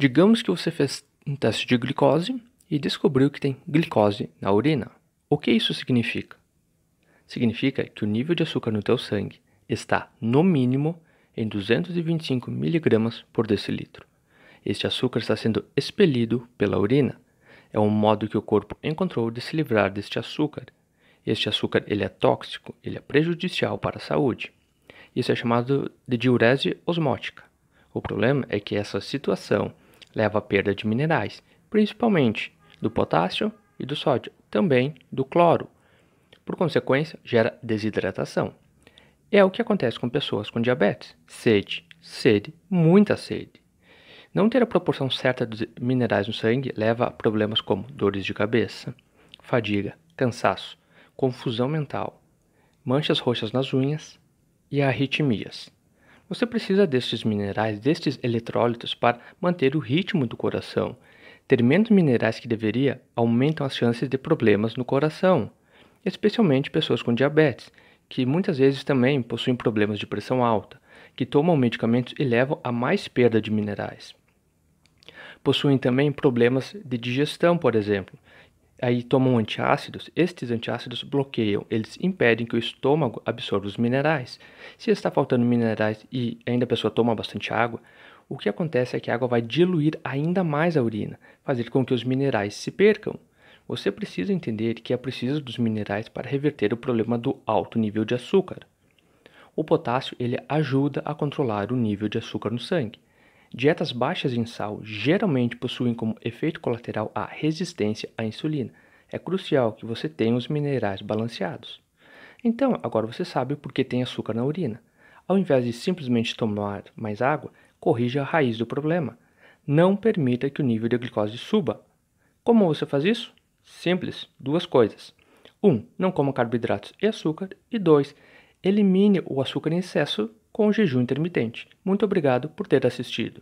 Digamos que você fez um teste de glicose e descobriu que tem glicose na urina. O que isso significa? Significa que o nível de açúcar no teu sangue está, no mínimo, em 225 mg por decilitro. Este açúcar está sendo expelido pela urina. É um modo que o corpo encontrou de se livrar deste açúcar. Este açúcar ele é tóxico, ele é prejudicial para a saúde. Isso é chamado de diurese osmótica. O problema é que essa situação leva à perda de minerais, principalmente do potássio e do sódio, também do cloro. Por consequência, gera desidratação. É o que acontece com pessoas com diabetes: sede, sede, muita sede. Não ter a proporção certa dos minerais no sangue leva a problemas como dores de cabeça, fadiga, cansaço, confusão mental, manchas roxas nas unhas e arritmias. Você precisa destes minerais, destes eletrólitos para manter o ritmo do coração. Ter menos minerais que deveria aumentam as chances de problemas no coração, especialmente pessoas com diabetes, que muitas vezes também possuem problemas de pressão alta, que tomam medicamentos e levam a mais perda de minerais. Possuem também problemas de digestão, por exemplo, aí tomam antiácidos, estes antiácidos bloqueiam, eles impedem que o estômago absorva os minerais. Se está faltando minerais e ainda a pessoa toma bastante água, o que acontece é que a água vai diluir ainda mais a urina, fazer com que os minerais se percam. Você precisa entender que é preciso dos minerais para reverter o problema do alto nível de açúcar. O potássio ele ajuda a controlar o nível de açúcar no sangue. Dietas baixas em sal geralmente possuem como efeito colateral a resistência à insulina. É crucial que você tenha os minerais balanceados. Então, agora você sabe por que tem açúcar na urina. Ao invés de simplesmente tomar mais água, corrija a raiz do problema. Não permita que o nível de glicose suba. Como você faz isso? Simples, duas coisas. 1. Um, não coma carboidratos e açúcar. E 2. Elimine o açúcar em excesso com o jejum intermitente. Muito obrigado por ter assistido.